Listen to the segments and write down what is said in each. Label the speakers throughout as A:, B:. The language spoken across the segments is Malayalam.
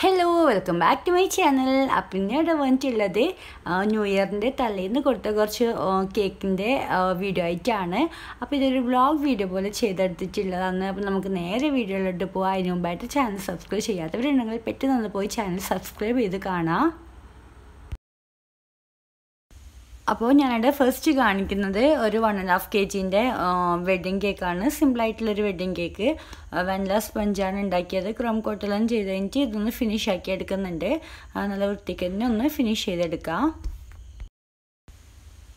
A: hello welcome back to my channel അപ്പം ഞാൻ ഇവിടെ വന്നിട്ടുള്ളത് ന്യൂ ഇയറിൻ്റെ തലേന്ന് കൊടുത്ത കുറച്ച് കേക്കിൻ്റെ വീഡിയോ ആയിട്ടാണ് അപ്പോൾ ഇതൊരു വ്ളോഗ് വീഡിയോ പോലെ ചെയ്തെടുത്തിട്ടുള്ളതാണ് അപ്പം നമുക്ക് നേരെ വീഡിയോയിലോട്ട് പോകാം അതിന് മുമ്പായിട്ട് ചാനൽ സബ്സ്ക്രൈബ് ചെയ്യാത്തവരുണ്ടെങ്കിൽ പെട്ടെന്ന് പോയി ചാനൽ സബ്സ്ക്രൈബ് ചെയ്ത് കാണാം അപ്പോൾ ഞാനിവിടെ ഫസ്റ്റ് കാണിക്കുന്നത് ഒരു വൺ ആൻഡ് ഹാഫ് കെ ജിൻ്റെ വെഡ്ഡിങ് കേക്കാണ് സിമ്പിളായിട്ടുള്ളൊരു വെഡ്ഡിങ് കേക്ക് വെനില സ്പഞ്ചാണ് ഉണ്ടാക്കിയത് ക്രോം കോട്ടെല്ലാം ചെയ്ത് കഴിഞ്ഞിട്ട് ഇതൊന്ന് ഫിനിഷ് ആക്കി എടുക്കുന്നുണ്ട് നല്ല വൃത്തിക്ക് തന്നെ ഒന്ന് ഫിനിഷ് ചെയ്തെടുക്കാം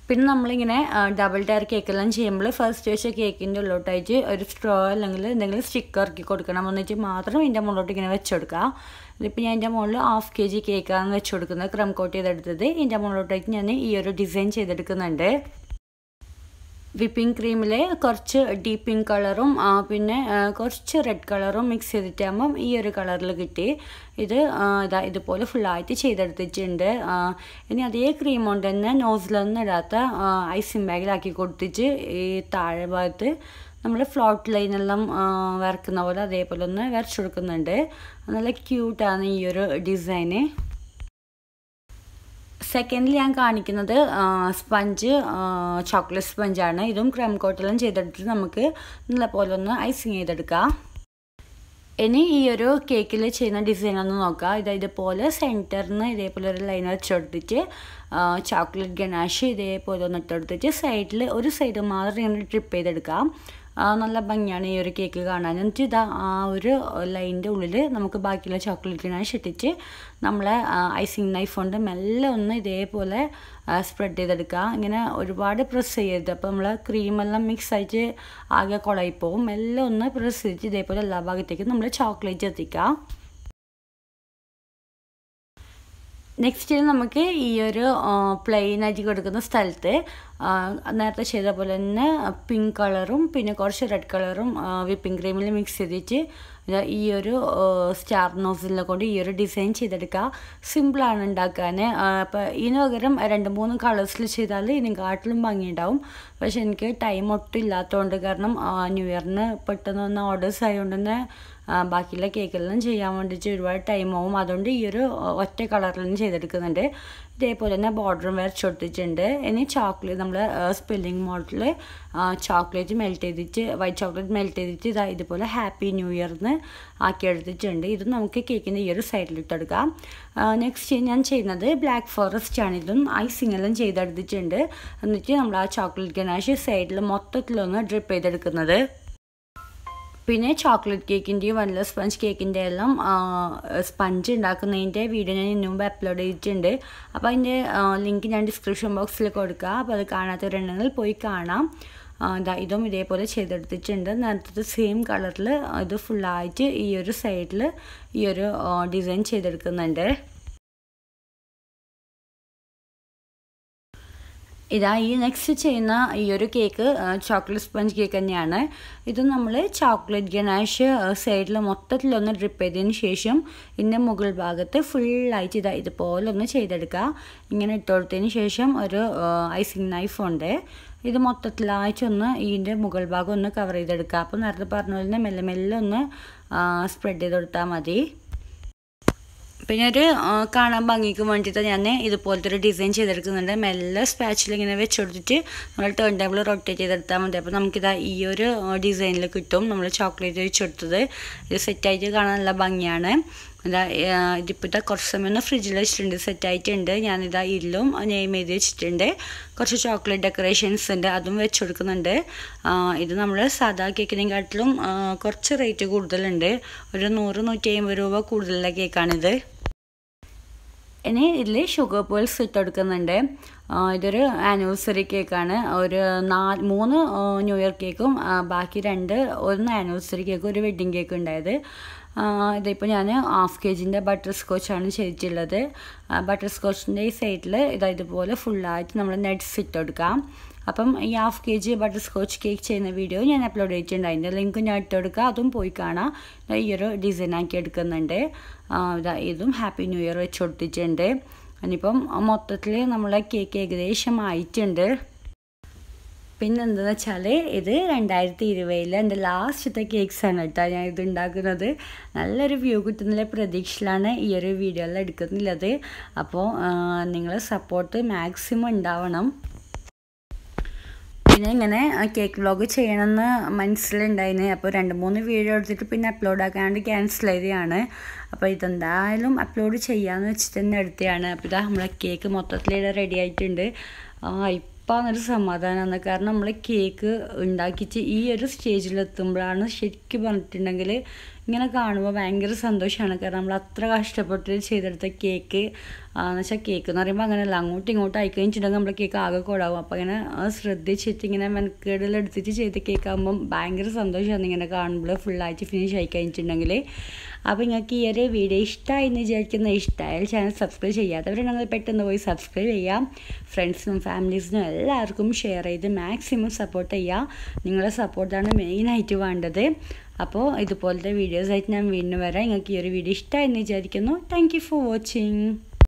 A: പിന്നെ നമ്മളിങ്ങനെ ഡബിൾ ടയർ കേക്കെല്ലാം ചെയ്യുമ്പോൾ ഫസ്റ്റ് വെച്ച കേക്കിൻ്റെ ഉള്ളോട്ടായിട്ട് ഒരു സ്ട്രോ അല്ലെങ്കിൽ എന്തെങ്കിലും സ്റ്റിക്ക് ഇറക്കി കൊടുക്കണം എന്നിട്ട് മാത്രം ഇതിൻ്റെ മുകളിലോട്ട് ഇങ്ങനെ വെച്ച് കൊടുക്കുക ഇതിപ്പോൾ ഞാൻ എൻ്റെ മുകളിൽ ഹാഫ് കെ ജി കേക്കാന്ന് വെച്ച് കൊടുക്കുന്നത് ക്രം കോട്ട് ചെയ്തെടുത്തത് എൻ്റെ മുകളിലോട്ടേക്ക് ഞാൻ ഈ ഒരു ഡിസൈൻ ചെയ്തെടുക്കുന്നുണ്ട് വിപ്പിംഗ് ക്രീമിൽ കുറച്ച് ഡീപ്പ് പിങ്ക് കളറും പിന്നെ കുറച്ച് റെഡ് കളറും മിക്സ് ചെയ്തിട്ടാകുമ്പം ഈ ഒരു കളറിൽ കിട്ടി ഇത് ഇതാ ഇതുപോലെ ഫുള്ളായിട്ട് ചെയ്തെടുത്തിട്ടുണ്ട് ഇനി അതേ ക്രീം കൊണ്ട് തന്നെ നോസിലൊന്നും ഇടാത്ത ഐസിംഗ് ബാഗിലാക്കി കൊടുത്തിട്ട് ഈ താഴെ ഭാഗത്ത് നമ്മൾ ഫ്ലോട്ട് ലൈനെല്ലാം വരക്കുന്ന പോലെ അതേപോലെ ഒന്ന് വരച്ചു കൊടുക്കുന്നുണ്ട് നല്ല ക്യൂട്ടാണ് ഈ ഒരു ഡിസൈന് സെക്കൻഡിൽ ഞാൻ കാണിക്കുന്നത് സ്പഞ്ച് ചോക്ലേറ്റ് സ്പഞ്ചാണ് ഇതും ക്രം കോട്ടെല്ലാം ചെയ്തെടുത്ത് നമുക്ക് നല്ല പോലെ ഒന്ന് ഐസിങ് ചെയ്തെടുക്കാം ഇനി ഈ ഒരു കേക്കിൽ ചെയ്യുന്ന ഡിസൈൻ ഒന്ന് നോക്കാം ഇത് ഇതുപോലെ സെൻറ്ററിന് ഇതേപോലെ ഒരു ലൈൻ വെച്ചെടുത്തിട്ട് ചോക്ലേറ്റ് ഗണാഷ് ഇതേപോലെ ഒന്ന് ഇട്ടെടുത്തിട്ട് സൈഡിൽ ഒരു സൈഡ് മാത്രം ഇങ്ങനെ ട്രിപ്പ് ചെയ്തെടുക്കാം നല്ല ഭംഗിയാണ് ഈ ഒരു കേക്ക് കാണാൻ എന്നിട്ട് ഇതാ ആ ഒരു ലൈനിൻ്റെ ഉള്ളിൽ നമുക്ക് ബാക്കിയുള്ള ചോക്ലേറ്റിനായി ഷെട്ടിച്ച് നമ്മളെ ഐസിങ് നൈഫ് കൊണ്ട് മെല്ലെ ഒന്ന് ഇതേപോലെ സ്പ്രെഡ് ചെയ്തെടുക്കുക ഇങ്ങനെ ഒരുപാട് പ്രസ് ചെയ്യരുത് അപ്പോൾ നമ്മൾ ക്രീമെല്ലാം മിക്സ് ആയിട്ട് ആകെ കുളയിപ്പോവും മെല്ലെ ഒന്ന് പ്രസ് ചെയ്ത് ഇതേപോലെ എല്ലാ ഭാഗത്തേക്കും നമ്മൾ ചോക്ലേറ്റ് എത്തിക്കുക നെക്സ്റ്റ് നമുക്ക് ഈ ഒരു പ്ലെയിനായിട്ട് കൊടുക്കുന്ന സ്ഥലത്ത് നേരത്തെ ചെയ്ത പോലെ തന്നെ പിങ്ക് കളറും പിന്നെ കുറച്ച് റെഡ് കളറും വിപ്പിംഗ് ക്രീമിൽ മിക്സ് ചെയ്തിട്ട് ഈ ഒരു സ്റ്റാർ നോസിലെ കൊണ്ട് ഈ ഒരു ഡിസൈൻ ചെയ്തെടുക്കുക സിമ്പിളാണ് ഉണ്ടാക്കാൻ അപ്പോൾ ഇതിന് പകരം രണ്ട് മൂന്ന് കളേഴ്സിൽ ചെയ്താൽ ഇതിനെക്കാട്ടിലും ഭംഗിയുണ്ടാവും പക്ഷെ എനിക്ക് ടൈം ഒട്ടും ഇല്ലാത്തതുകൊണ്ട് കാരണം ന്യൂ ഇയറിന് പെട്ടെന്ന് വന്ന ഓർഡേഴ്സ് ആയതുകൊണ്ട് തന്നെ ബാക്കിയുള്ള കേക്കെല്ലാം ചെയ്യാൻ വേണ്ടിയിട്ട് ഒരുപാട് ടൈം ആവും അതുകൊണ്ട് ഈ ഒരു ഒറ്റ കളറിൽ ചെയ്തെടുക്കുന്നുണ്ട് ഇതേപോലെ തന്നെ ബോർഡറും വരച്ച് കൊടുത്തിട്ടുണ്ട് ഇനി ചോക്ലേറ്റ് നമ്മൾ സ്പെല്ലിംഗ് മോട്ടിൽ ചോക്ലേറ്റ് മെൽറ്റ് ചെയ്തിട്ട് വൈറ്റ് ചോക്ലേറ്റ് മെൽറ്റ് ചെയ്തിട്ട് ഇതാ ഇതുപോലെ ഹാപ്പി ന്യൂ ഇയർന്ന് ആക്കി എടുത്തിട്ടുണ്ട് ഇത് നമുക്ക് കേക്കിൻ്റെ ഈ ഒരു സൈഡിലിട്ടെടുക്കാം നെക്സ്റ്റ് ഞാൻ ചെയ്യുന്നത് ബ്ലാക്ക് ഫോറസ്റ്റ് ആണ് ഇതും എല്ലാം ചെയ്തെടുത്തിട്ടുണ്ട് എന്നിട്ട് നമ്മൾ ആ ചോക്ലേറ്റ് ഗണാഷ് സൈഡിൽ മൊത്തത്തിലൊന്ന് ഡ്രിപ്പ് ചെയ്തെടുക്കുന്നത് പിന്നെ ചോക്ലേറ്റ് കേക്കിൻ്റെയും വനില സ്പഞ്ച് കേക്കിൻ്റെ എല്ലാം സ്പഞ്ച് ഉണ്ടാക്കുന്നതിൻ്റെ വീഡിയോ ഞാൻ ഇന്നു മുമ്പ് അപ്ലോഡ് ചെയ്തിട്ടുണ്ട് അപ്പോൾ അതിൻ്റെ ലിങ്ക് ഞാൻ ഡിസ്ക്രിപ്ഷൻ ബോക്സിൽ കൊടുക്കുക അപ്പോൾ അത് കാണാത്തവരുണ്ടെങ്കിൽ പോയി കാണാം ഇതും ഇതേപോലെ ചെയ്തെടുത്തിട്ടുണ്ട് നേരത്തെ സെയിം കളറിൽ ഇത് ഫുള്ളായിട്ട് ഈ ഒരു സൈഡിൽ ഈ ഒരു ഡിസൈൻ ചെയ്തെടുക്കുന്നുണ്ട് ഇതാ ഈ നെക്സ്റ്റ് ചെയ്യുന്ന ഈ ഒരു കേക്ക് ചോക്ലേറ്റ് സ്പഞ്ച് കേക്ക് തന്നെയാണ് ഇത് നമ്മൾ ചോക്ലേറ്റ് ഗനാഷ് സൈഡിൽ മൊത്തത്തിലൊന്ന് ഡ്രിപ്പ് ചെയ്തതിന് ശേഷം ഇതിൻ്റെ മുകൾ ഭാഗത്ത് ഫുള്ളായിട്ട് ഇതാ ഇതുപോലെ ഒന്ന് ചെയ്തെടുക്കുക ഇങ്ങനെ കൊടുത്തതിന് ശേഷം ഒരു ഐസിങ് നൈഫ് ഉണ്ട് ഇത് മൊത്തത്തിലായിട്ടൊന്ന് ഇതിൻ്റെ മുകൾ ഭാഗം ഒന്ന് കവർ ചെയ്തെടുക്കുക അപ്പോൾ നേരത്തെ പറഞ്ഞ പോലെ തന്നെ മെല്ലെ മെല്ലെ ഒന്ന് സ്പ്രെഡ് ചെയ്ത് കൊടുത്താൽ മതി പിന്നെ ഒരു കാണാൻ ഭംഗിക്ക് വേണ്ടിയിട്ട് ഞാൻ ഇതുപോലത്തെ ഒരു ഡിസൈൻ ചെയ്തെടുക്കുന്നുണ്ട് മെല്ലെ സ്പാച്ചിൽ ഇങ്ങനെ വെച്ചെടുത്തിട്ട് നമ്മൾ ടേൺ ടേബിൾ റൊട്ടേറ്റ് ചെയ്തെടുത്താൽ മതി അപ്പോൾ നമുക്കിതാ ഈ ഒരു ഡിസൈനിൽ കിട്ടും നമ്മൾ ചോക്ലേറ്റ് വെച്ചെടുത്തത് ഇത് സെറ്റായിട്ട് കാണാൻ നല്ല ഭംഗിയാണ് അതാ ഇതിപ്പോൾ ഇതാ കുറച്ച് സമയം ഫ്രിഡ്ജിൽ വെച്ചിട്ടുണ്ട് സെറ്റായിട്ടുണ്ട് ഞാനിതാ ഇല്ലും നെയ്മ് എഴുതി വെച്ചിട്ടുണ്ട് കുറച്ച് ചോക്ലേറ്റ് ഡെക്കറേഷൻസ് ഉണ്ട് അതും വെച്ച് കൊടുക്കുന്നുണ്ട് ഇത് നമ്മൾ സാധാ കാട്ടിലും കുറച്ച് റേറ്റ് കൂടുതലുണ്ട് ഒരു നൂറ് നൂറ്റി അമ്പത് രൂപ കൂടുതലുള്ള കേക്കാണിത് ഇനി ഇതിൽ ഷുഗർ പേൾസ് ഇട്ട് കൊടുക്കുന്നുണ്ട് ഇതൊരു ആനിവേഴ്സറി കേക്കാണ് ഒരു നാല് മൂന്ന് ന്യൂ ഇയർ കേക്കും ബാക്കി രണ്ട് ഒന്ന് ആനിവേഴ്സറി കേക്കും ഒരു വെഡ്ഡിങ് കേക്കും ഉണ്ടായത് ഇതിപ്പോൾ ഞാൻ ഹാഫ് കെ ജിൻ്റെ ബട്ടർ സ്കോച്ചാണ് ചെയ്തിട്ടുള്ളത് ബട്ടർ സ്കോച്ചിൻ്റെ ഈ സൈഡിൽ ഇതാ ഇതുപോലെ ഫുള്ളായിട്ട് നമ്മൾ നെറ്റ്സ് ഇട്ട് കൊടുക്കാം അപ്പം ഈ half K G butterscotch cake ചെയ്യുന്ന വീഡിയോ ഞാൻ അപ്ലോഡ് ചെയ്തിട്ടുണ്ട് അതിൻ്റെ ലിങ്ക് ഞാൻ ഇട്ടെടുക്കുക അതും പോയി കാണാം ഈ ഒരു ആക്കി എടുക്കുന്നുണ്ട് ഇതും ഹാപ്പി ന്യൂ ഇയർ വെച്ച് കൊടുത്തിട്ടുണ്ട് ഇനിയിപ്പം മൊത്തത്തിൽ നമ്മളെ കേക്ക് ഏകദേശം ആയിട്ടുണ്ട് പിന്നെന്താണെന്ന് വെച്ചാൽ ഇത് രണ്ടായിരത്തി ഇരുപതിലെ എൻ്റെ ലാസ്റ്റത്തെ കേക്ക്സാണ് കേട്ടോ ഞാൻ ഇത് ഉണ്ടാക്കുന്നത് നല്ലൊരു വ്യൂ കിട്ടുന്നുള്ള പ്രതീക്ഷയിലാണ് ഈ ഒരു വീഡിയോയിൽ എടുക്കുന്നില്ലത് അപ്പോൾ നിങ്ങൾ സപ്പോർട്ട് മാക്സിമം ഉണ്ടാവണം പിന്നെ ഇങ്ങനെ കേക്ക് വ്ളോഗ് ചെയ്യണമെന്ന് മനസ്സിലുണ്ടായിന് അപ്പോൾ രണ്ട് മൂന്ന് വീഡിയോ എടുത്തിട്ട് പിന്നെ അപ്ലോഡ് ആക്കാണ്ട് ക്യാൻസൽ ചെയ്തതാണ് അപ്പോൾ ഇതെന്തായാലും അപ്ലോഡ് ചെയ്യാമെന്ന് വെച്ചിട്ട് തന്നെ എടുത്തതാണ് അപ്പോൾ ഇതാ നമ്മളെ കേക്ക് മൊത്തത്തിൽ റെഡി ആയിട്ടുണ്ട് അപ്പാന്നൊരു സമാധാനമാണ് കാരണം നമ്മൾ കേക്ക് ഉണ്ടാക്കിച്ച് ഈ ഒരു സ്റ്റേജിലെത്തുമ്പോഴാണ് ശരിക്കും പറഞ്ഞിട്ടുണ്ടെങ്കിൽ ഇങ്ങനെ കാണുമ്പോൾ ഭയങ്കര സന്തോഷമാണ് കാരണം നമ്മൾ അത്ര കഷ്ടപ്പെട്ട് ചെയ്തെടുത്ത കേക്ക് എന്ന് വെച്ചാൽ കേക്ക് എന്ന് പറയുമ്പോൾ അങ്ങനെയല്ല അങ്ങോട്ടും ഇങ്ങോട്ടും അയക്കഴിഞ്ഞിട്ടുണ്ടെങ്കിൽ നമ്മുടെ കേക്ക് ആകെ കൂടാവും അപ്പോൾ ഇങ്ങനെ ശ്രദ്ധിച്ചിട്ട് ഇങ്ങനെ മെനക്കേടിലെടുത്തിട്ട് ചെയ്ത കേക്ക് ആകുമ്പം ഭയങ്കര സന്തോഷമാണ് ഇങ്ങനെ കാണുമ്പോൾ ഫുള്ളായിട്ട് ഫിനിഷ് ആയി കഴിഞ്ഞിട്ടുണ്ടെങ്കിൽ അപ്പോൾ നിങ്ങൾക്ക് ഈ ഒരു വീഡിയോ ഇഷ്ടമായി എന്ന് വിചാരിക്കുന്ന ഇഷ്ടമായാൽ ചാനൽ സബ്സ്ക്രൈബ് ചെയ്യാത്തവരുണ്ടെങ്കിൽ പെട്ടെന്ന് പോയി സബ്സ്ക്രൈബ് ചെയ്യാം ഫ്രണ്ട്സിനും ഫാമിലീസിനും എല്ലാവർക്കും ഷെയർ ചെയ്ത് മാക്സിമം സപ്പോർട്ട് ചെയ്യുക നിങ്ങളുടെ സപ്പോർട്ടാണ് മെയിനായിട്ട് വേണ്ടത് അപ്പോൾ ഇതുപോലത്തെ വീഡിയോസായിട്ട് ഞാൻ വീണ്ടും വരാം നിങ്ങൾക്ക് ഈ ഒരു വീഡിയോ ഇഷ്ടമായി എന്ന് വിചാരിക്കുന്നു താങ്ക് ഫോർ വാച്ചിങ്